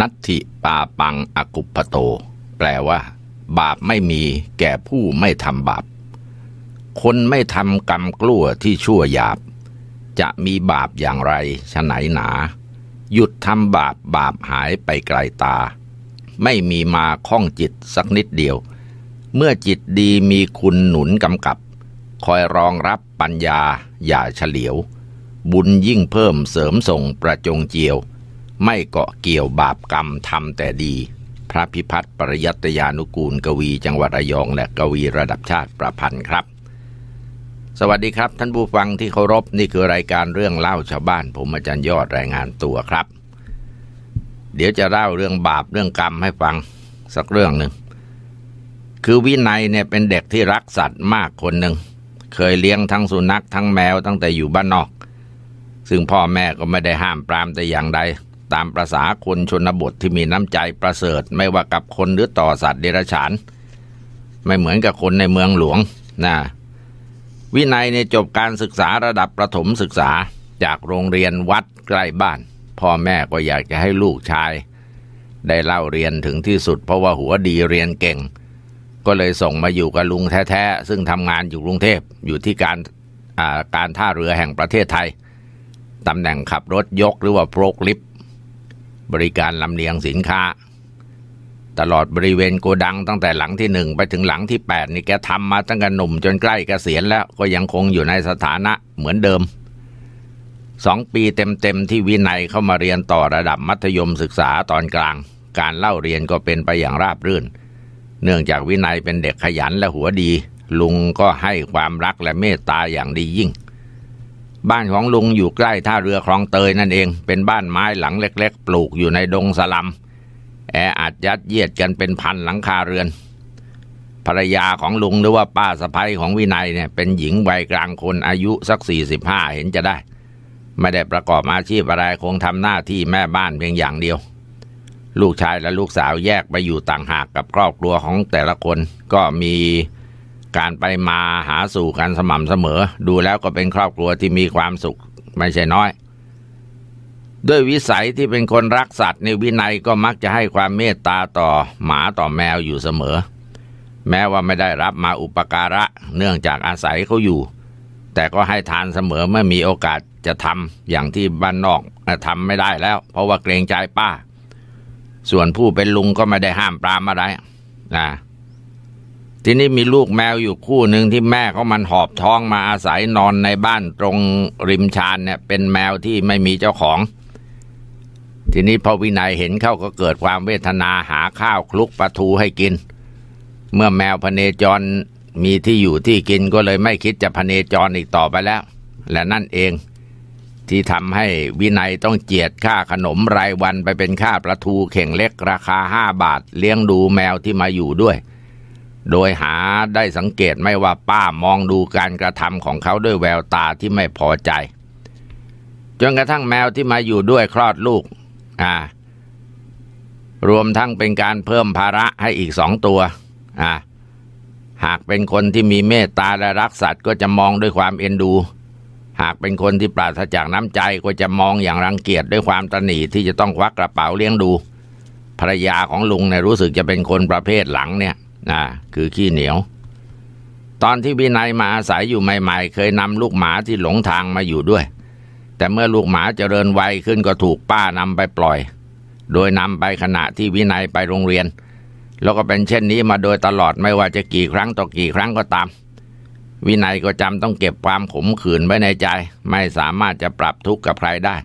นัตถิปาปังอกุปโต แปลว่า บาปไม่มีแก่ผู้ไม่ทำบาป คนไม่ทำกรรมกลัวที่ชั่วหยาบ จะมีบาปอย่างไรฉไหนหนา หยุดทำบาปบาปหายไปไกลตา ไม่มีมาข้องจิตสักนิดเดียว เมื่อจิตดีมีคุณหนุนกำกับ คอยรองรับปัญญาอย่าเฉลียว บุญยิ่งเพิ่มเสริมส่งประจงเจียวไม่เกาะเกี่ยวบาปกรรม ทำแต่ดี พระพิพัฒน์ปริยัตยานุกูลกวี จังหวัดระยอง และกวีระดับชาติประพันธ์ครับ สวัสดีครับท่านผู้ฟังที่เคารพนี่คือรายการเรื่องเล่าชาวบ้าน ผมอาจารย์ยอดรายงานตัวครับ เดี๋ยวจะเล่าเรื่องบาปเรื่องกรรมให้ฟังสักเรื่องหนึ่งคือวินัยเนี่ยเป็นเด็กที่รักสัตว์มากคนหนึ่งเคยเลี้ยงทั้งสุนัขทั้งแมวตั้งแต่อยู่บ้านนอก ซึ่งพ่อแม่ก็ไม่ได้ห้ามปรามแต่อย่างใดตามประษาคนชนบทที่มีน้ำใจประเสริฐ ไม่ว่ากับคนหรือต่อสัตว์เดรัจฉานไม่เหมือนกับคนในเมืองหลวงนะวินัยในจบการศึกษาระดับประถมศึกษาจากโรงเรียนวัดใกล้บ้าน พ่อแม่ก็อยากจะให้ลูกชาย ได้เล่าเรียนถึงที่สุดเพราะว่าหัวดีเรียนเก่ง ก็เลยส่งมาอยู่กับลุงแท้ ๆ ซึ่งทำงานอยู่กรุงเทพอยู่ที่การาการท่าเรือแห่งประเทศไทยตำแหน่งขับรถยกหรือว่าโปรกลิฟบริการลำเลียงสินค้าตลอดบริเวณโกดังตั้งแต่หลังที่หนึ่งไปถึงหลังที่แปดนี่แกทำมาตั้งแต่หนุ่มจนใกล้กเกษียณแล้วก็ยังคงอยู่ในสถานะเหมือนเดิมสองปีเต็มๆที่วินัยเข้ามาเรียนต่อระดับมัธยมศึกษาตอนกลาง การเล่าเรียนก็เป็นไปอย่างราบรื่น เนื่องจากวินัยเป็นเด็กขยันและหัวดี ลุงก็ให้ความรักและเมตตาอย่างดียิ่งบ้านของลุงอยู่ใกล้ท่าเรือคลองเตยนั่นเอง เป็นบ้านไม้หลังเล็กๆ ปลูกอยู่ในดงสลัมแออัดยัดเยียดกันเป็นพันหลังคาเรือนภรรยาของลุงหรือว่าป้าสะพ้ยของวินัยเนี่ยเป็นหญิงวัยกลางคนอายุสักสี่สิบห้าเห็นจะได้ ไม่ได้ประกอบอาชีพอะไรคงทำหน้าที่แม่บ้านเพียงอย่างเดียว ลูกชายและลูกสาวแยกไปอยู่ต่างหากกับครอบครัวของแต่ละคนก็มีการไปมาหาสู่กันสม่ำเสมอ ดูแล้วก็เป็นครอบครัวที่มีความสุขไม่ใช่น้อย ด้วยวิสัยที่เป็นคนรักสัตว์ใน วินัยก็มักจะให้ความเมตตาต่อหมาต่อแมวอยู่เสมอ แม้ว่าไม่ได้รับมาอุปการะ เนื่องจากอาศัยเขาอยู่ แต่ก็ให้ทานเสมอเมื่อมีโอกาสจะทำอย่างที่บ้านนอกทำไม่ได้แล้ว เพราะว่าเกรงใจป้า ส่วนผู้เป็นลุงก็ไม่ได้ห้ามปรามอะไรนะทีนี้มีลูกแมวอยู่คู่หนึ่งที่แม่เขามันหอบท้องมาอาศัยนอนในบ้านตรงริมชานเนี่ยเป็นแมวที่ไม่มีเจ้าของ ทีนี้พอวินัยเห็นเข้าก็เกิดความเวทนาหาข้าวคลุกปลาทูให้กิน เมื่อแมวพเนจรมีที่อยู่ที่กินก็เลยไม่คิดจะพเนจรอีกต่อไปแล้ว และนั่นเองที่ทำให้วินัยต้องเจียดค่าขนมรายวันไปเป็นค่าประทูเข่งเล็กราคาห้าบาท เลี้ยงดูแมวที่มาอยู่ด้วยโดยหาได้สังเกตไม่ว่าป้ามองดูการกระทำของเขาด้วยแววตาที่ไม่พอใจ จนกระทั่งแมวที่มาอยู่ด้วยคลอดลูกอ่ารวมทั้งเป็นการเพิ่มภาระให้อีกสองตัวอ่าหากเป็นคนที่มีเมตตาและรักสัตว์ ก็จะมองด้วยความเอ็นดู หากเป็นคนที่ปราศจากน้ำใจก็จะมองอย่างรังเกียจด้วยความตนีที่จะต้องควักกระเป๋าเลี้ยงดู ภรรยาของลุงเนี่ยรู้สึกจะเป็นคนประเภทหลังเนี่ยนะคือขี้เหนียว ตอนที่วินัยมาอาศัยอยู่ใหม่ ๆ เคยนำลูกหมาที่หลงทางมาอยู่ด้วย แต่เมื่อลูกหมาเจริญวัยขึ้นก็ถูกป้านำไปปล่อย โดยนำไปขณะที่วินัยไปโรงเรียน แล้วก็เป็นเช่นนี้มาโดยตลอดไม่ว่าจะกี่ครั้ง ต่อกี่ครั้งก็ตาม วินัยก็จำต้องเก็บความขมขื่นไว้ในใจ ไม่สามารถจะปรับทุกข์กับใครได้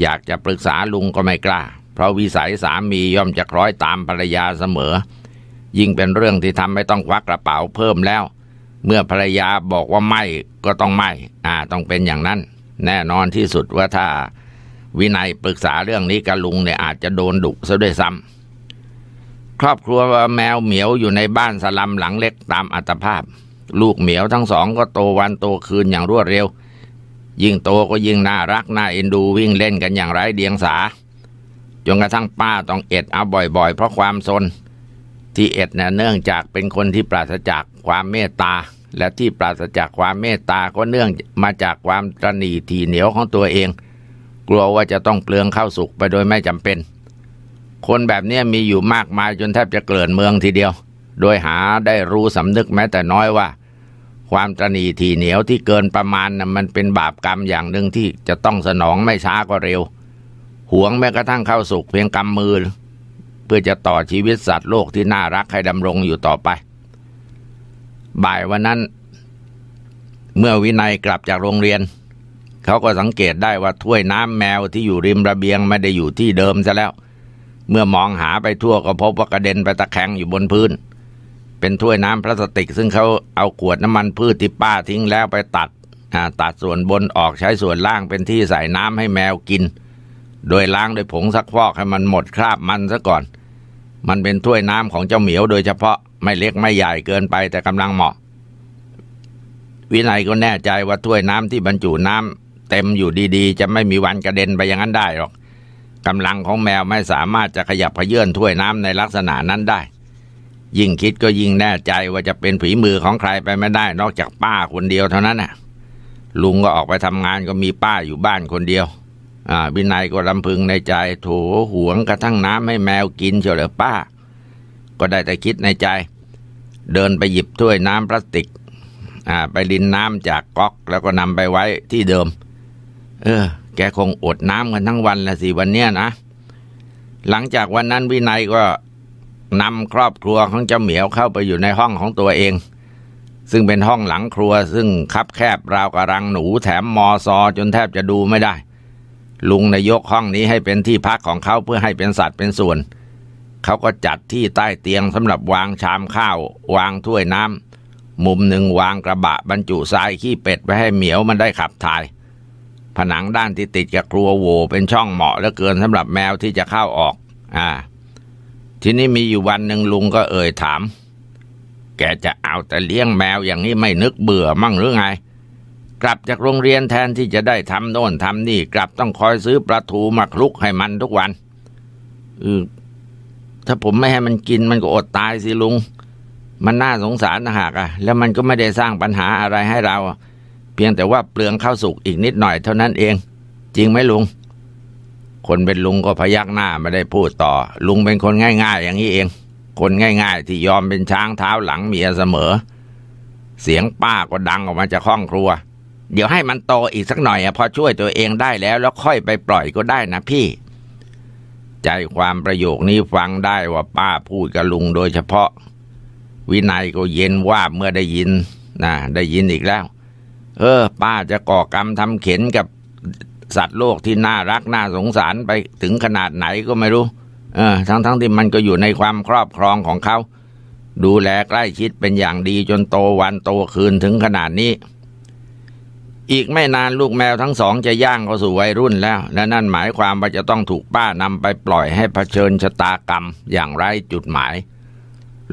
อยากจะปรึกษาลุงก็ไม่กล้า เพราะวิสัยสามีย่อมจะคล้อยตามภรรยาเสมอยิ่งเป็นเรื่องที่ทำไม่ต้องควักกระเป๋าเพิ่มแล้ว เมื่อภรรยาบอกว่าไม่ก็ต้องไม่ อ่า ต้องเป็นอย่างนั้น แน่นอนที่สุดว่าถ้าวินัยปรึกษาเรื่องนี้กับลุงเนี่ยอาจจะโดนดุซะด้วยซ้ำครอบครัวแมวเหมียวอยู่ในบ้านสลัมหลังเล็กตามอัตภาพ ลูกเหมียวทั้งสองก็โตวันโตคืนอย่างรวดเร็ว ยิ่งโตก็ยิ่งน่ารักน่าเอ็นดูวิ่งเล่นกันอย่างไร้เดียงสาจนกระทั่งป้าต้องเอ็ดเอาบ่อยๆ เพราะความสนที่เอ็ดเนะเนื่องจากเป็นคนที่ปราศจากความเมตตาและที่ปราศจากความเมตตาก็เนื่องมาจากความตรณีทีเหนียวของตัวเอง กลัวว่าจะต้องเปลืองข้าวสุกไปโดยไม่จำเป็น คนแบบนี้มีอยู่มากมายจนแทบจะเกลื่อนเมืองทีเดียว โดยหาได้รู้สำนึกแม้แต่น้อยว่า ความตรณีทีเหนียวที่เกินประมาณนะมันเป็นบาปกรรมอย่างหนึ่งที่จะต้องสนองไม่ช้าก็เร็วหวงแม้กระทั่งข้าวสุกเพียงกำมือพื่อจะต่อชีวิตสัตว์โลกที่น่ารักให้ดำรงอยู่ต่อไป บ่ายวันนั้นเมื่อวินัยกลับจากโรงเรียน เขาก็สังเกตได้ว่าถ้วยน้ำแมวที่อยู่ริมระเบียงไม่ได้อยู่ที่เดิมซะแล้ว เมื่อมองหาไปทั่ว ก็พบว่ากระเด็นไปตะแคงอยู่บนพื้น เป็นถ้วยน้ำพลาสติกซึ่งเขาเอาขวดน้ำมันพืชที่ป้าทิ้งแล้วไปตัดตัดส่วนบนออกใช้ส่วนล่างเป็นที่ใส่น้ำให้แมวกิน โดยล้างด้วยผงซักฟอกให้มันหมดคราบมันซะก่อนมันเป็นถ้วยน้ำของเจ้าเหมียวโดยเฉพาะไม่เล็กไม่ใหญ่เกินไปแต่กำลังเหมาะ วินัยก็แน่ใจว่าถ้วยน้ำที่บรรจุน้ำเต็มอยู่ดีๆ จะไม่มีวันกระเด็นไปอย่างนั้นได้หรอกกำลังของแมวไม่สามารถจะขยับขยื่นถ้วยน้ำในลักษณะนั้นได้ ยิ่งคิดก็ยิ่งแน่ใจว่าจะเป็นผีมือของใครไปไม่ได้นอกจากป้าคนเดียวเท่านั้นน่ะ ลุงก็ออกไปทำงานก็มีป้าอยู่บ้านคนเดียววินัยก็ลำพึงในใจ โถหวงกระทั่งน้ำให้แมวกินเฉลยป้า ก็ได้แต่คิดในใจ เดินไปหยิบถ้วยน้ำพลาสติกไปลินน้ำจากก๊อก แล้วก็นำไปไว้ที่เดิม เออ แกคงอดน้ำกันทั้งวันละสิวันเนี้ยนะ หลังจากวันนั้นวินัยก็นำครอบครัวของเจ้าเหมียวเข้าไปอยู่ในห้องของตัวเอง ซึ่งเป็นห้องหลังครัว ซึ่งคับแคบราวกระรังหนูแถมมอซอ จนแทบจะดูไม่ได้ลุงนายกห้องนี้ให้เป็นที่พักของเขาเพื่อให้เป็นสัตว์เป็นส่วนเขาก็จัดที่ใต้เตียงสำหรับวางชามข้าววางถ้วยน้ำมุมหนึ่งวางกระบะ บรรจุทรายขี้เป็ดไว้ให้เหมียวมันได้ขับถ่าย ผนังด้านที่ติดกับครัวโวเป็นช่องเหมาะเหลือเกินสำหรับแมวที่จะเข้าออก อ่า ทีนี้มีอยู่วันหนึ่งลุงก็เอ่ยถาม แกจะเอาแต่เลี้ยงแมวอย่างนี้ไม่นึกเบื่อมั่งหรือไงกลับจากโรงเรียนแทนที่จะได้ทำโน่นทำนี่ กลับต้องคอยซื้อปลาทูมาคลุกให้มันทุกวันออถ้าผมไม่ให้มันกิน มันก็อดตายสิลุง มันน่าสงสารนะหากอะแล้วมันก็ไม่ได้สร้างปัญหาอะไรให้เรา เพียงแต่ว่าเปลืองข้าวสุกอีกนิดหน่อยเท่านั้นเอง จริงไหมลุง คนเป็นลุงก็พยักหน้าไม่ได้พูดต่อ ลุงเป็นคนง่าย ๆ อย่างนี้เอง คนง่าย ๆ ที่ยอมเป็นช้างเท้าหลังเมียเสมอ เสียงป้าก็ดังออกมาจากห้องครัวเดี๋ยวให้มันโตอีกสักหน่อยอะพอช่วยตัวเองได้แล้ว แล้วค่อยไปปล่อยก็ได้นะพี่ ใจความประโยคนี้ฟังได้ว่าป้าพูดกับลุงโดยเฉพาะ วินัยก็เย็นว่าเมื่อได้ยินนะได้ยินอีกแล้ว เออ ป้าจะก่อกรรมทำเข็นกับสัตว์โลกที่น่ารักน่าสงสารไปถึงขนาดไหนก็ไม่รู้ เออทั้งๆทที่มันก็อยู่ในความครอบครองของเขาดูแลใกล้ชิดเป็นอย่างดีจนโตวันโตคืนถึงขนาดนี้อีกไม่นานลูกแมวทั้งสองจะย่างเข้าสู่วัยรุ่นแล้ว และนั่นหมายความว่าจะต้องถูกป้านำไปปล่อยให้เผชิญชะตากรรมอย่างไร้จุดหมาย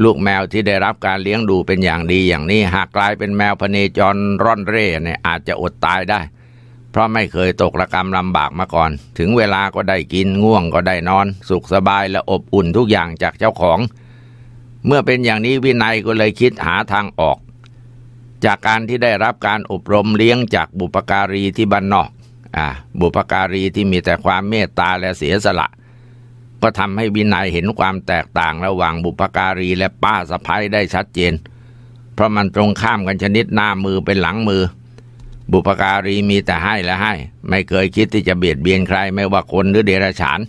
ลูกแมวที่ได้รับการเลี้ยงดูเป็นอย่างดีอย่างนี้ หากกลายเป็นแมวพเนจรร่อนเร่เนี่ยอาจจะอดตายได้ เพราะไม่เคยตกระกรรมลำบากมาก่อน ถึงเวลาก็ได้กินง่วง ก็ได้นอน สุขสบายและอบอุ่นทุกอย่างจากเจ้าของ เมื่อเป็นอย่างนี้วินัยก็เลยคิดหาทางออกจากการที่ได้รับการอบรมเลี้ยงจากบุปการีที่บ้านนอกอ่า บุปการีที่มีแต่ความเมตตาและเสียสละ ก็ทำให้วินัยเห็นความแตกต่างระหว่างบุปการีและป้าสะพ้ยได้ชัดเจน เพราะมันตรงข้ามกันชนิดหน้ามือเป็นหลังมือ บุปการีมีแต่ให้และให้ ไม่เคยคิดที่จะเบียดเบียนใครไม่ว่าคนหรือเดรัจฉาน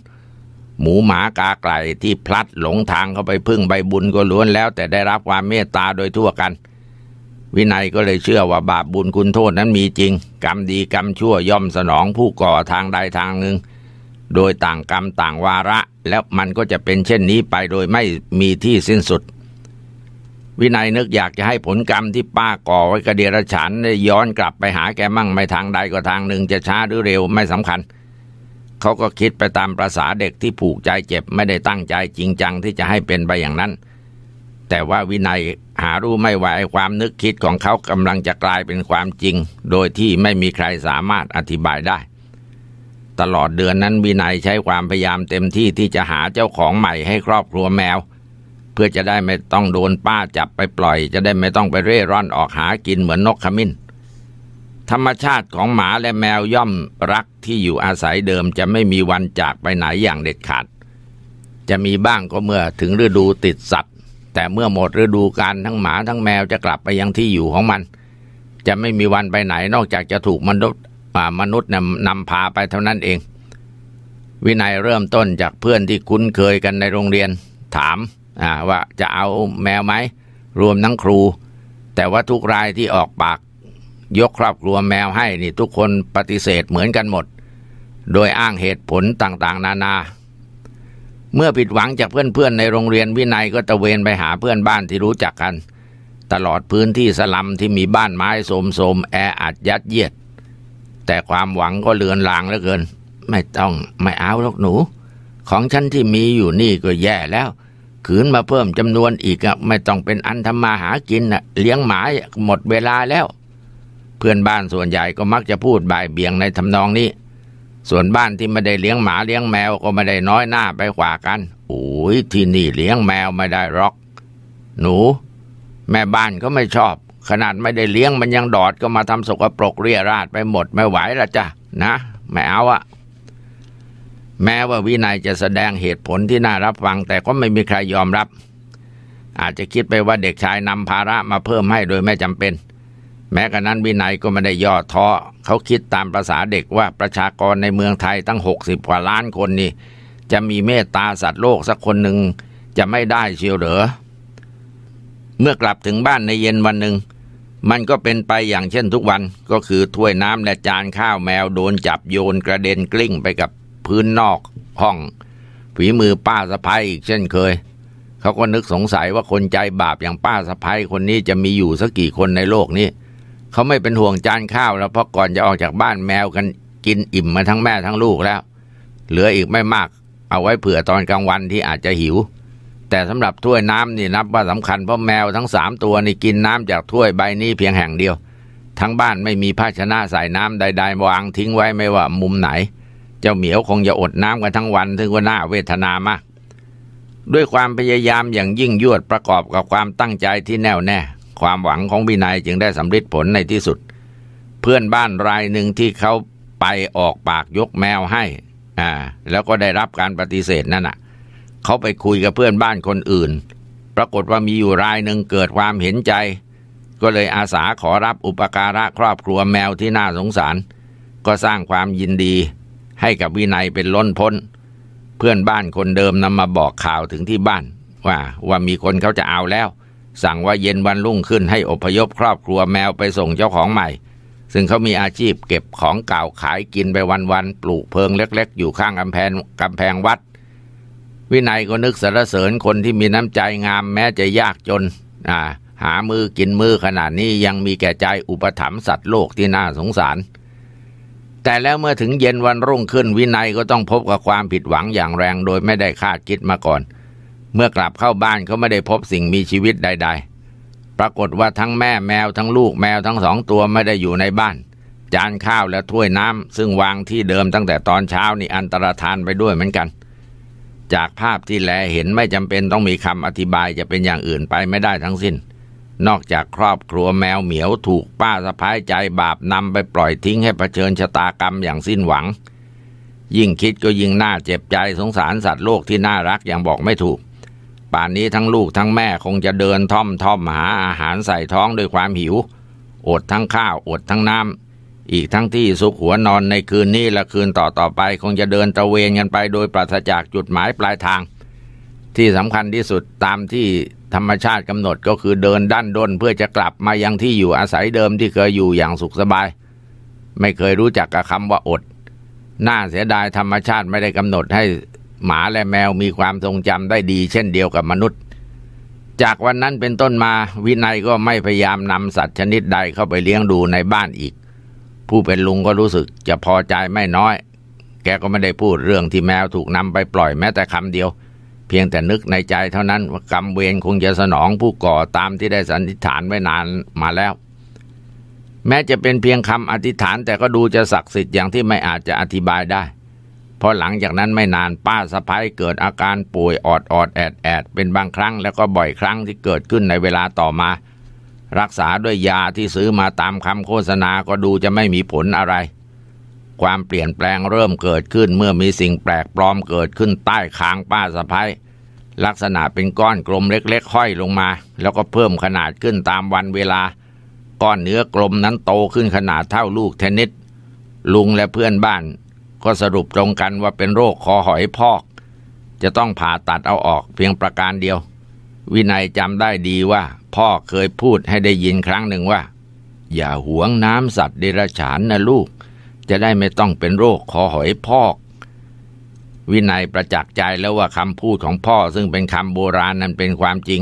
หมูหมากาไก่ที่พลัดหลงทางเข้าไปพึ่งใบบุญก็ล้วนแล้วแต่ได้รับความเมตตาโดยทั่วกันวินัยก็เลยเชื่อว่าบาปบุญคุณโทษนั้นมีจริงกรรมดีกรรมชั่วย่อมสนองผู้ก่อทางใดทางหนึ่งโดยต่างกรรมต่างวาระแล้วมันก็จะเป็นเช่นนี้ไปโดยไม่มีที่สิ้นสุด วินัยนึกอยากจะให้ผลกรรมที่ป้าก่อไว้กระเดียรฉันได้ย้อนกลับไปหาแกมั่งไม่ทางใดก็ทางหนึ่ง จะช้าหรือเร็วไม่สำคัญ เขาก็คิดไปตามประษาเด็กที่ผูกใจเจ็บไม่ได้ตั้งใจจริงจังที่จะให้เป็นไปอย่างนั้นแต่ว่าวินัยหารู้ไม่ไหวความนึกคิดของเขากำลังจะกลายเป็นความจริง โดยที่ไม่มีใครสามารถอธิบายได้ ตลอดเดือนนั้นวินัยใช้ความพยายามเต็มที่ที่จะหาเจ้าของใหม่ให้ครอบครัวแมว เพื่อจะได้ไม่ต้องโดนป้าจับไปปล่อย จะได้ไม่ต้องไปเร่ร่อนออกหากินเหมือนนกขมิ้น ธรรมชาติของหมาและแมวย่อมรักที่อยู่อาศัยเดิมจะไม่มีวันจากไปไหนอย่างเด็ดขาด จะมีบ้างก็เมื่อถึงฤดูติดสัตว์แต่เมื่อหมดฤดูกาลทั้งหมาทั้งแมวจะกลับไปยังที่อยู่ของมัน จะไม่มีวันไปไหนนอกจากจะถูกมนุษย์มนุษย์นำพาไปเท่านั้นเอง วินัยเริ่มต้นจากเพื่อนที่คุ้นเคยกันในโรงเรียนถามว่าจะเอาแมวไหมรวมทั้งครู แต่ว่าทุกรายที่ออกปากยกครอบครัวแมวให้นี่ทุกคนปฏิเสธเหมือนกันหมด โดยอ้างเหตุผลต่างๆ นานาเมื่อผิดหวังจากเพื่อนๆในโรงเรียนวินัยก็ตะเวนไปหาเพื่อนบ้านที่รู้จักกัน ตลอดพื้นที่สลัมที่มีบ้านไม้โสมๆแออัดยัดเยียด แต่ความหวังก็เลือนลางเหลือเกิน ไม่ต้องไม่เอาหรอกหนู ของฉันที่มีอยู่นี่ก็แย่แล้วขืนมาเพิ่มจำนวนอีกไม่ต้องเป็นอันทำมาหากินเลี้ยงหมาหมดเวลาแล้ว เพื่อนบ้านส่วนใหญ่ก็มักจะพูดบ่ายเบียงในทำนองนี้ส่วนบ้านที่ไม่ได้เลี้ยงหมาเลี้ยงแมวก็ไม่ได้น้อยหน้าไปกว่ากัน โอ้ยที่นี่เลี้ยงแมวไม่ได้หรอก หนู แม่บ้านก็ไม่ชอบ ขนาดไม่ได้เลี้ยงมันยังดอด ก็มาทำสกปรกเรียราดไปหมดไม่ไหวละจ้ะนะไม่เอาอะแม้ว่าวินัยจะแสดงเหตุผลที่น่ารับฟัง แต่ก็ไม่มีใครยอมรับ อาจจะคิดไปว่าเด็กชายนำภาระมาเพิ่มให้โดยไม่จำเป็นแม้กระนั้นวินัยก็ไม่ได้ย่อท้อ เขาคิดตามประษาเด็กว่าประชากรในเมืองไทยตั้งหกสิบกว่าล้านคนนี่จะมีเมตตาสัตว์โลกสักคนหนึ่ง จะไม่ได้เชียวเหรอ เมื่อกลับถึงบ้านในเย็นวันหนึ่ง มันก็เป็นไปอย่างเช่นทุกวันก็คือถ้วยน้ำและจานข้าวแมวโดนจับโยนกระเด็นกลิ้งไปกับพื้นนอกห้องฝีมือป้าสะพ้ยอีกเช่นเคย เขาก็นึกสงสัยว่าคนใจบาปอย่างป้าสะพ้ยคนนี้จะมีอยู่สักกี่คนในโลกนี้เขาไม่เป็นห่วงจานข้าวแล้วเพราะก่อนจะออกจากบ้านแมวกันกินอิ่มมาทั้งแม่ทั้งลูกแล้ว เหลืออีกไม่มากเอาไว้เผื่อตอนกลางวันที่อาจจะหิว แต่สำหรับถ้วยน้ำนี่นับว่าสำคัญเพราะแมวทั้งสามตัวนี่กินน้ำจากถ้วยใบนี้เพียงแห่งเดียว ทั้งบ้านไม่มีภาชนะใส่น้ำใดๆวางทิ้งไว้ไม่ว่ามุมไหน เจ้าเหมียวคงจะอดน้ำกันทั้งวันถึงว่าน่าเวทนามากด้วยความพยายามอย่างยิ่งยวดประกอบกับความตั้งใจที่แน่วแน่ความหวังของวินัยจึงได้สำเร็จผลในที่สุด เพื่อนบ้านรายหนึ่งที่เขาไปออกปากยกแมวให้อ่าแล้วก็ได้รับการปฏิเสธนั่นะ่ะเขาไปคุยกับเพื่อนบ้านคนอื่น ปรากฏว่ามีอยู่รายหนึ่งเกิดความเห็นใจ ก็เลยอาสาขอรับอุปการะครอบครัวแมวที่น่าสงสาร ก็สร้างความยินดีให้กับวินัยเป็นล้นพ้น เพื่อนบ้านคนเดิมนำมาบอกข่าวถึงที่บ้าน ว่าว่ามีคนเขาจะเอาแล้วสั่งว่าเย็นวันรุ่งขึ้นให้อพยพครอบครัวแมวไปส่งเจ้าของใหม่ ซึ่งเขามีอาชีพเก็บของเก่าขายกินไปวันๆปลูกเพิงเล็กๆ อยู่ข้างกำแพงกำแพงวัด วินัยก็นึกสรรเสริญคนที่มีน้ำใจงามแม้จะยากจนาหามือกินมือขนาดนี้ยังมีแก่ใจอุปถัมภ์สัตว์โลกที่น่าสงสาร แต่แล้วเมื่อถึงเย็นวันรุ่งขึ้น วินัยก็ต้องพบกับความผิดหวังอย่างแรงโดยไม่ได้คาดคิดมาก่อนเเมื่อกลับเข้าบ้านเขาไม่ได้พบสิ่งมีชีวิตใด ๆ ปรากฏว่าทั้งแม่แมวทั้งลูกแมวทั้งสองตัวไม่ได้อยู่ในบ้าน จานข้าวและถ้วยน้ำซึ่งวางที่เดิมตั้งแต่ตอนเช้านี่อันตรธานไปด้วยเหมือนกัน จากภาพที่แลเห็นไม่จำเป็นต้องมีคำอธิบายจะเป็นอย่างอื่นไปไม่ได้ทั้งสิ้น นอกจากครอบครัวแมวเหมียวถูกป้าสะพ้ายใจบาปนำไปปล่อยทิ้งให้เผชิญชะตากรรมอย่างสิ้นหวัง ยิ่งคิดก็ยิ่งน่าเจ็บใจสงสารสัตว์โลกที่น่ารักอย่างบอกไม่ถูกป่านนี้ทั้งลูกทั้งแม่คงจะเดินท่อมท่อมหาอาหารใส่ท้องด้วยความหิว อดทั้งข้าวอดทั้งน้ำอีกทั้งที่สุขหัวนอนในคืนนี้และคืนต่อต่อไป คงจะเดินตะเวนกันไปโดยปราศจากจุดหมายปลายทาง ที่สำคัญที่สุดตามที่ธรรมชาติกำหนดก็คือเดินด้านด้นเพื่อจะกลับมายังที่อยู่อาศัยเดิมที่เคยอยู่อย่างสุขสบาย ไม่เคยรู้จักกับคำว่าอด น่าเสียดายธรรมชาติไม่ได้กำหนดให้หมาและแมวมีความทรงจำได้ดีเช่นเดียวกับมนุษย์ จากวันนั้นเป็นต้นมาวินัยก็ไม่พยายามนำสัตว์ชนิดใดเข้าไปเลี้ยงดูในบ้านอีก ผู้เป็นลุงก็รู้สึกจะพอใจไม่น้อย แกก็ไม่ได้พูดเรื่องที่แมวถูกนำไปปล่อยแม้แต่คำเดียว เพียงแต่นึกในใจเท่านั้น กรรมเวรคงจะสนองผู้ก่อตามที่ได้สันนิษฐานไว้นานมาแล้ว แม้จะเป็นเพียงคำอธิษฐาน แต่ก็ดูจะศักดิ์สิทธิ์อย่างที่ไม่อาจจะอธิบายได้พอหลังจากนั้นไม่นานป้าสะพ้ายเกิดอาการป่วยออดออดแอดแอดเป็นบางครั้งแล้วก็บ่อยครั้งที่เกิดขึ้นในเวลาต่อมารักษาด้วยยาที่ซื้อมาตามคำโฆษณาก็ดูจะไม่มีผลอะไรความเปลี่ยนแปลงเริ่มเกิดขึ้นเมื่อมีสิ่งแปลกปลอมเกิดขึ้นใต้คางป้าสะพ้ายลักษณะเป็นก้อนกลมเล็กๆห้อยลงมา แล้วก็เพิ่มขนาดขึ้นตามวันเวลา ก้อนเนื้อกลมนั้นโตขึ้นขนาดเท่าลูกเทนนิสลุงและเพื่อนบ้านก็สรุปตรงกันว่าเป็นโรคคอหอยพอก จะต้องผ่าตัดเอาออกเพียงประการเดียว วินัยจำได้ดีว่า พ่อเคยพูดให้ได้ยินครั้งหนึ่งว่า อย่าหวงน้ำสัตว์เดรัจฉานนะลูก จะได้ไม่ต้องเป็นโรคคอหอยพอกวินัยประจักษ์ใจแล้วว่าคำพูดของพ่อซึ่งเป็นคำโบราณนั้นเป็นความจริง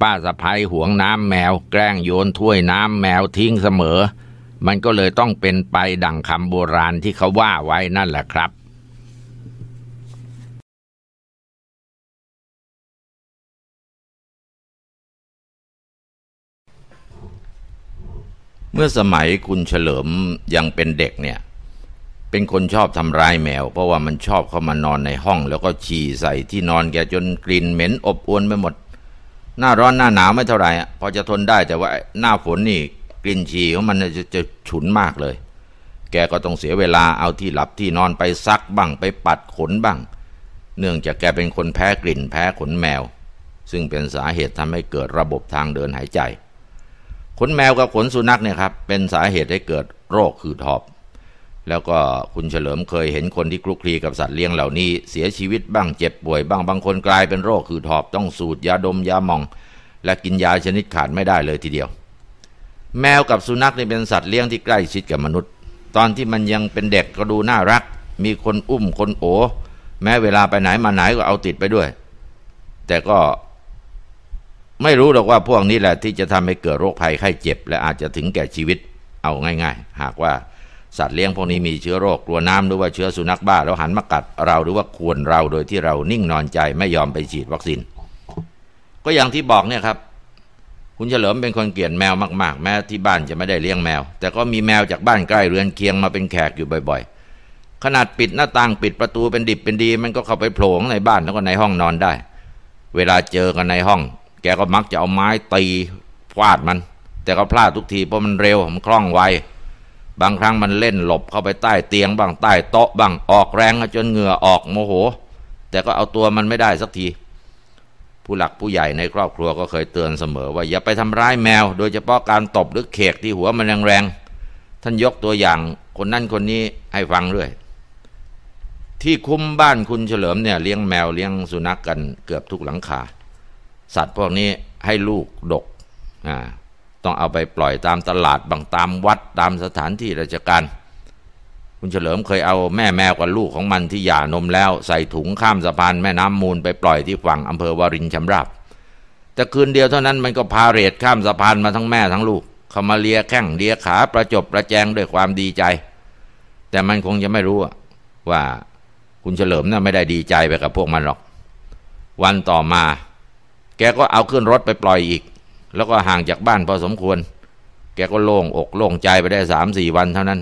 ป้าสะพ้ยหวงน้ำแมว แกล้งโยนถ้วยน้ำแมวทิ้งเสมอมันก็เลยต้องเป็นไปดังคำโบราณที่เขาว่าไว้ นั่นแหละครับ เมื่อสมัยคุณเฉลิมยังเป็นเด็กเนี่ย เป็นคนชอบทำร้ายแมว เพราะว่ามันชอบเข้ามานอนในห้องแล้วก็ฉี่ใส่ที่นอนแกจนกลิ่นเหม็นอบอวนไปหมด หน้าร้อนหน้าหนาวไม่เท่าไหร่พอจะทนได้แต่ว่าหน้าฝนนี่กลิ่นฉี่ของมันจะจะฉุนมากเลย แกก็ต้องเสียเวลาเอาที่หลับที่นอนไปซักบ้างไปปัดขนบ้าง เนื่องจากแกเป็นคนแพ้กลิ่นแพ้ขนแมว ซึ่งเป็นสาเหตุทำให้เกิดระบบทางเดินหายใจ ขนแมวกับขนสุนัขเนี่ยครับเป็นสาเหตุให้เกิดโรคคือทอบแล้วก็คุณเฉลิมเคยเห็นคนที่คลุกคลีกับสัตว์เลี้ยงเหล่านี้ เสียชีวิตบ้าง เจ็บป่วยบ้างบางคนกลายเป็นโรคคือทอบต้องสูดยาดมยามอง และกินยาชนิดขาดไม่ได้เลยทีเดียวแมวกับสุนัขนี่เป็นสัตว์เลี้ยงที่ใกล้ชิดกับมนุษย์ ตอนที่มันยังเป็นเด็กก็ดู น่ารัก มีคนอุ้มคนโอแม้เวลาไปไหนมาไหนก็เอาติดไปด้วย แต่ก็ ไม่รู้หรอกว่าพวกนี้แหละ ที่จะทำให้เกิดโรคภัยไข้เจ็บ และอาจจะถึงแก่ชีวิตเอาง่าย ๆ หากว่าสัตว์เลี้ยงพวกนี้มีเชื้อโรคกลัวน้ำหรือว่าเชื้อสุนัขบ้าแล้วหันมากัดเราหรือว่าควรเราโดยที่เรานิ่งนอนใจไม่ยอมไปฉีดวัคซีน ก็อย่างที่บอกเนี่ยครับคุณเฉลิมเป็นคนเกลียดแมวมากๆ แม้ที่บ้านจะไม่ได้เลี้ยงแมว แต่ก็มีแมวจากบ้านใกล้เรือนเคียงมาเป็นแขกอยู่บ่อยๆ ขนาดปิดหน้าต่างปิดประตูเป็นดิบเป็นดี มันก็เข้าไปโผล่ในบ้านแล้วก็ในห้องนอนได้ เวลาเจอกันในห้องแกก็มักจะเอาไม้ตีฟาดมัน แต่ก็พลาดทุกทีเพราะมันเร็วมันคล่องไวบางครั้งมันเล่นหลบเข้าไปใต้เตียง บ้างใต้โต๊ะบ้างออกแรงจนเหงื่อออกโมโห แต่ก็เอาตัวมันไม่ได้สักทีผู้หลักผู้ใหญ่ในครอบครัวก็เคยเตือนเสมอว่าอย่าไปทำร้ายแมวโดยเฉพาะการตบหรือเขกที่หัวมันแรงๆ ท่านยกตัวอย่างคนนั่นคนนี้ให้ฟังเ้วย ที่คุ้มบ้านคุณเฉลิมเนี่ยเลี้ยงแมวเลี้ยงสุนัขกกันเกือบทุกหลังคาสัตว์พวกนี้ให้ลูกดกอ่าต้องเอาไปปล่อยตามตลาดบางตามวัดตามสถานที่ราชการคุณเฉลิมเคยเอาแม่แมวกับลูกของมันที่หย่านมแล้ว ใส่ถุงข้ามสะพานแม่น้ำมูลไปปล่อยที่ฝั่งอำเภอวารินชำราบแต่คืนเดียวเท่านั้น มันก็พาเรดข้ามสะพานมาทั้งแม่ทั้งลูกเขามาเลียแข้งเลียขาประจบประแจงด้วยความดีใจ แต่มันคงจะไม่รู้ว่าคุณเฉลิมน่ะไม่ได้ดีใจไปกับพวกมันหรอก วันต่อมา แกก็เอาขึ้นรถไปปล่อยอีก แล้วก็ห่างจากบ้านพอสมควร แกก็โล่งอกโล่งใจไปได้สามสี่วันเท่านั้น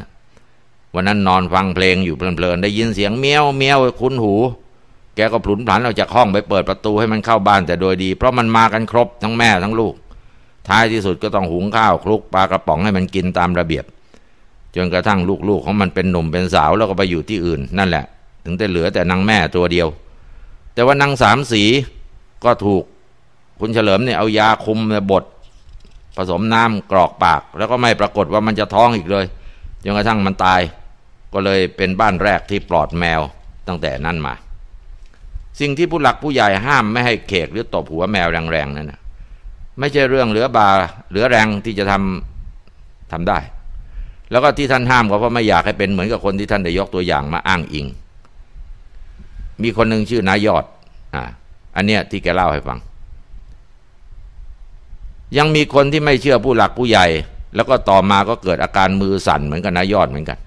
วันนั้นนอนฟังเพลงอยู่เพลินๆ ได้ยินเสียงเมี้ยวเมี้ยวคุ้นหู แกก็ผลุนผันออกจากห้องไปเปิดประตูให้มันเข้าบ้านแต่โดยดี เพราะมันมากันครบทั้งแม่ทั้งลูก ท้ายที่สุดก็ต้องหุงข้าวคลุกปลากระป๋องให้มันกินตามระเบียบ จนกระทั่งลูกๆของมันเป็นหนุ่มเป็นสาว แล้วก็ไปอยู่ที่อื่น นั่นแหละ ถึงได้เหลือแต่นางแม่ตัวเดียว แต่ว่านางสามสีก็ถูก คุณเฉลิมเนี่ยเอายาคุมบดผสมน้ำกรอกปาก แล้วก็ไม่ปรากฏว่ามันจะท้องอีกเลย จนกระทั่งมันตายก็เลยเป็นบ้านแรกที่ปลอดแมวตั้งแต่นั้นมา สิ่งที่ผู้หลักผู้ใหญ่ห้ามไม่ให้เขกหรือตบหัวแมวแรงๆนั่นนะไม่ใช่เรื่องเหลือบา เหลือแรงที่จะทำทำได้ แล้วก็ที่ท่านห้ามก็เพราะไม่อยากให้เป็นเหมือนกับคนที่ท่านได้ยกตัวอย่างมาอ้างอิง มีคนหนึ่งชื่อนายอดอ่าอันเนี้ยที่แกเล่าให้ฟัง ยังมีคนที่ไม่เชื่อผู้หลักผู้ใหญ่ แล้วก็ต่อมาก็เกิดอาการมือสั่นเหมือนกับนายอดเหมือนกัน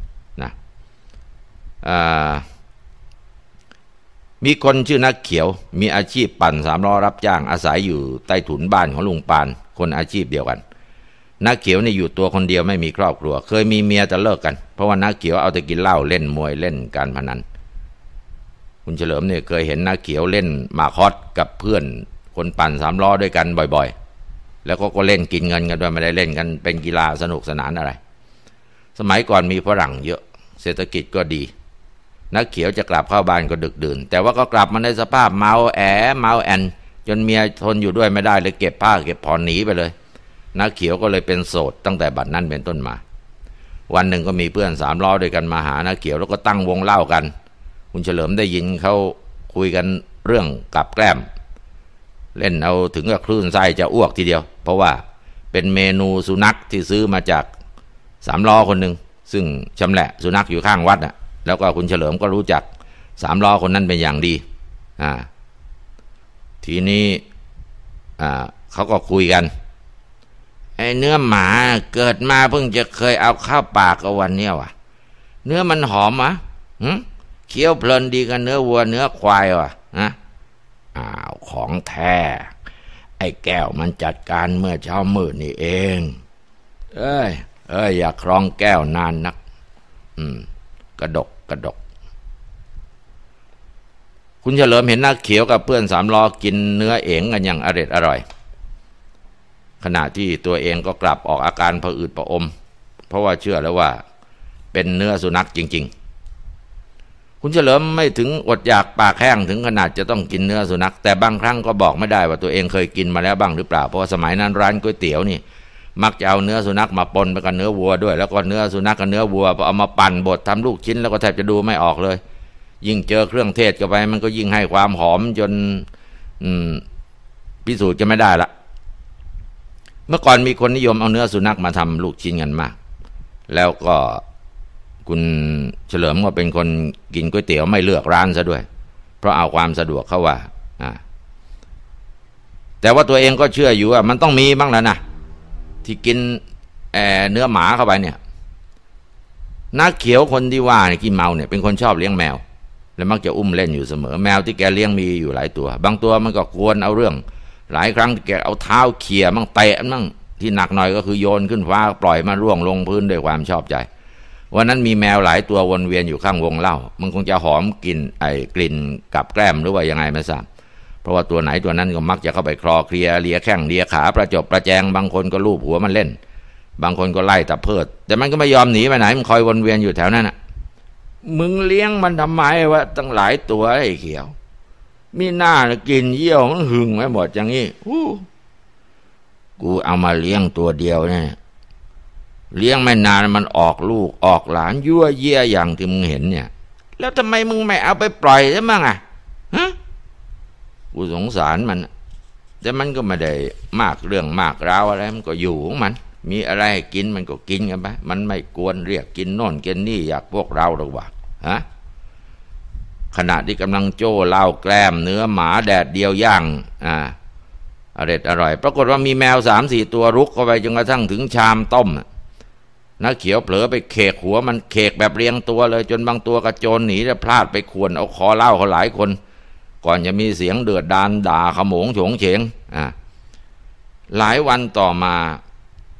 มีคนชื่อนักเขียว มีอาชีพปั่นสามล้อรับจ้าง อาศัยอยู่ใต้ถุนบ้านของลุงปาน คนอาชีพเดียวกัน นักเขียวเนี่ยอยู่ตัวคนเดียวไม่มีครอบครัว เคยมีเมียแต่เลิกกัน เพราะว่านักเขียวเอาแต่กินเหล้าเล่นมวยเล่นการพนัน คุณเฉลิมเนี่ยเคยเห็นนักเขียวเล่นมาคอสกับเพื่อนคนปั่นสามล้อด้วยกันบ่อยๆ แล้วก็ก็เล่นกินเงินกันด้วยไม่ได้เล่นกันเป็นกีฬาสนุกสนานอะไร สมัยก่อนมีฝรั่งเยอะ เศรษฐกิจก็ดีนักเขียวจะกลับเข้าบ้านก็ดึกดื่น แต่ว่าก็กลับมาในสภาพเมาแอเมาแอน จนเมียทนอยู่ด้วยไม่ได้เลยเก็บผ้าเก็บผ่อนหนีไปเลย นักเขียวก็เลยเป็นโสดตั้งแต่บัดนั้นเป็นต้นมา วันหนึ่งก็มีเพื่อนสามล้อด้วยกันมาหานักเขียวแล้วก็ตั้งวงเล่ากัน คุณเฉลิมได้ยินเขาคุยกันเรื่องกับแกล้ม เล่นเอาถึงกับคลื่นไส้จะอ้วกทีเดียว เพราะว่าเป็นเมนูสุนัขที่ซื้อมาจากสามล้อคนหนึ่ง ซึ่งชำแหละสุนัขอยู่ข้างวัดน่ะแล้วก็คุณเฉลิมก็รู้จัก สามล้อคนนั้นเป็นอย่างดี อ่า ทีนี้ อ่าเขาก็คุยกัน ไอ้เนื้อหมา เกิดมาเพิ่งจะเคยเอาข้าวปากเอาวัน เนี้ยวะเนื้อมันหอมอะหืเคี้ยวเพลินดีกันเนื้อวัวเนื้อควายวะนะอ้าวของแท้ไอ้แก้วมันจัดการเมื่อเช้ามืดนี่เอง เอ้ยเอ้ยอย่าครองแก้วนานนัก อืม กระดกกระดก คุณเฉลิมเห็นนักเขียวกับเพื่อนสามล้อกินเนื้อเองกันอย่างอร็ดอร่อย ขณะที่ตัวเองก็กลับออกอาการผะอืดผะอม เพราะว่าเชื่อแล้วว่าเป็นเนื้อสุนัขจริง ๆ คุณเฉลิมไม่ถึงอดอยากปากแห้งถึงขนาดจะต้องกินเนื้อสุนัข แต่บางครั้งก็บอกไม่ได้ว่าตัวเองเคยกินมาแล้วบ้าง หรือเปล่าเพราะว่าสมัยนั้น ร้านก๋วยเตี๋ยวนี่มักจะเอาเนื้อสุนัขมาปนไปกับเนื้อวัวด้วย แล้วก็เนื้อสุนัขกับเนื้อวัวพอเอามา ปั่นบดทำลูกชิ้นแล้วก็แทบจะดูไม่ออกเลย ยิ่งเจอเครื่องเทศเข้าไปมันก็ยิ่งให้ความหอมจน อืมพิสูจน์จะไม่ได้ละเมื่อก่อนมีคนนิยมเอาเนื้อสุนัขมาทำลูกชิ้นกันมาก แล้วก็คุณเฉลิมก็เป็นคนกินก๋วยเตี๋ยวไม่เลือกร้านซะด้วย เพราะเอาความสะดวกเข้าว่าแต่ว่าตัวเองก็เชื่ออยู่ว่ามันต้องมีบ้างแล้วนะที่กินเนื้อหมาเข้าไปเนี่ย นักเขียวคนที่ว่าเนี่ยกินเมาเนี่ยเป็นคนชอบเลี้ยงแมว และมักจะอุ้มเล่นอยู่เสมอ แมวที่แกเลี้ยงมีอยู่หลายตัว บางตัวมันก็ควรเอาเรื่อง หลายครั้งแกเอาเท้าเขี่ยมั่งเตะมั่งที่หนักหน่อยก็คือโยนขึ้นฟ้าปล่อยมาร่วงลงพื้นด้วยความชอบใจวันนั้นมีแมวหลายตัววนเวียนอยู่ข้างวงเล่ามันคงจะหอมกลิ่นไอ้กลิ่นกับแกล้มหรือว่ายังไงไม่ทราบราะว่าตัวไหนตัวนั้นก็มักจะเข้าไปคลอเคลียเลียแข้งเลียขาประจบประแจง บางคนก็ลูบหัวมันเล่น บางคนก็ไล่ตะเพิด แต่มันก็ไม่ยอมหนีไปไหน มันคอยวนเวียนอยู่แถวนั้นน่ะมึงเลี้ยงมันทำไมวะตั้งหลายตัวไอ้เขียว มีหน้ากินเยี่ยวมันหึงไว้หมดอย่างนี้อู้กูเอามาเลี้ยงตัวเดียวเนี่ยเลี้ยงไม่นานมันออกลูกออกหลานยั่วเยี่ยอย่างที่มึงเห็น เนี่ย แล้วทำไมมึงไม่เอาไปปล่อยซะมั่งอ่ะฮะกูสงสารมัน แต่มันก็ไม่ได้มากเรื่องมากราวอะไร มันก็อยู่ของมัน มีอะไรให้กินมันก็กินกันไป มันไม่กวนเรียกกินโน่นกินนี่อยากพวกเราหรอกวะฮะ ขณะที่กำลังโจ้เล่าแกล้มเนื้อหมาแดดเดียวย่างอ่าอร่อยอร่อย ปรากฏว่ามีแมวสามสี่ตัวรุกเข้าไปจนกระทั่งถึงชามต้ม นักเขียวเผลอไปเขกหัว มันเขกแบบเรียงตัวเลย จนบางตัวกระโจนหนีแล้วพลาดไปขวนเอาคอเล่าเขาหลายคนก่อนจะมีเสียงเดือดดานด่าขโมงโฉงเฉง อ่าหลายวันต่อมา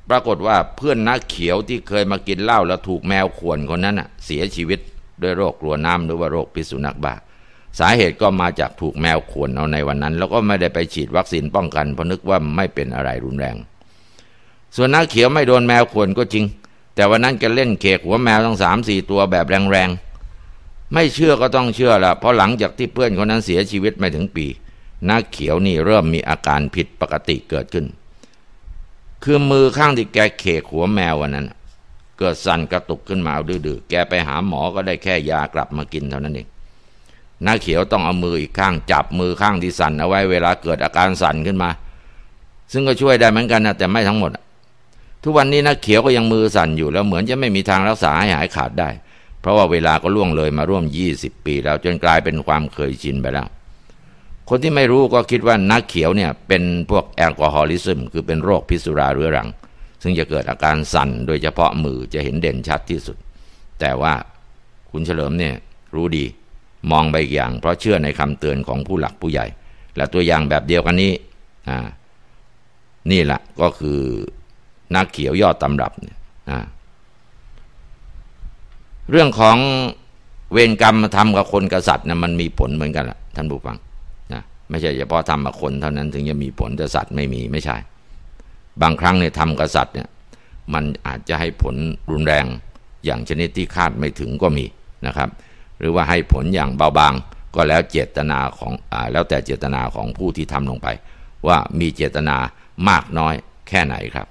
ปรากฏว่าเพื่อนนักเขียวที่เคยมากินเหล้าแล้วถูกแมวข่วนคนนั้นอ่ะเสียชีวิตด้วยโรคกลัวน้ำหรือว่าโรคพิษสุนัขบ้าสาเหตุก็มาจากถูกแมวข่วนเอาในวันนั้น แล้วก็ไม่ได้ไปฉีดวัคซีนป้องกันเพราะนึกว่าไม่เป็นอะไรรุนแรง ส่วนนักเขียวไม่โดนแมวข่วนก็จริง แต่วันนั้นแกเล่นเขกหัวแมวทั้งสามสี่ตัวแบบแรงๆไม่เชื่อก็ต้องเชื่อละเพราะหลังจากที่เพื่อนคนนั้นเสียชีวิตไม่ถึงปีนักเขียวนี่เริ่มมีอาการผิดปกติเกิดขึ้นคือมือข้างที่แกเขกหัวแมววันนั้นเกิดสั่นกระตุกขึ้นมาดื้อๆแกไปหาหมอก็ได้แค่ยากลับมากินเท่านั้นเองนักเขียวต้องเอามืออีกข้างจับมือข้างที่สั่นเอาไว้เวลาเกิดอาการสั่นขึ้นมา ซึ่งก็ช่วยได้เหมือนกันนะแต่ไม่ทั้งหมดทุกวันนี้นักเขียวก็ยังมือสั่นอยู่แล้วเหมือนจะไม่มีทางรักษาให้หายขาดได้เพราะว่าเวลาก็ล่วงเลยมาร่วม 20 ปีแล้วจนกลายเป็นความเคยชินไปแล้ว คนที่ไม่รู้ก็คิดว่านักเขียวเนี่ย เป็นพวกแอลกอฮอลิซึมคือเป็นโรคพิษสุราเรื้อรัง ซึ่งจะเกิดอาการสั่นโดยเฉพาะมือจะเห็นเด่นชัดที่สุด แต่ว่าคุณเฉลิมเนี่ยรู้ดีมองไปอย่างเพราะเชื่อในคำเตือนของผู้หลักผู้ใหญ่ และตัวอย่างแบบเดียวกันนี้อ่านี่แหละก็คือนักเขียวยอดตำรับเนี่ยอ่าเรื่องของเวรกรรมทำกับคนกับสัตว์นะมันมีผลเหมือนกันแหละท่านผู้ฟังนะไม่ใช่เฉพาะทำกับคนเท่านั้นถึงจะมีผลแต่สัตว์ไม่มีไม่ใช่ บางครั้งเนี่ยทำกับสัตว์เนี่ยมันอาจจะให้ผลรุนแรงอย่างชนิดที่คาดไม่ถึงก็มีนะครับ หรือว่าให้ผลอย่างเบาบาง ก็แล้วเจตนาของอแล้วแต่เจตนาของผู้ที่ทำลงไป ว่ามีเจตนามากน้อยแค่ไหนครับ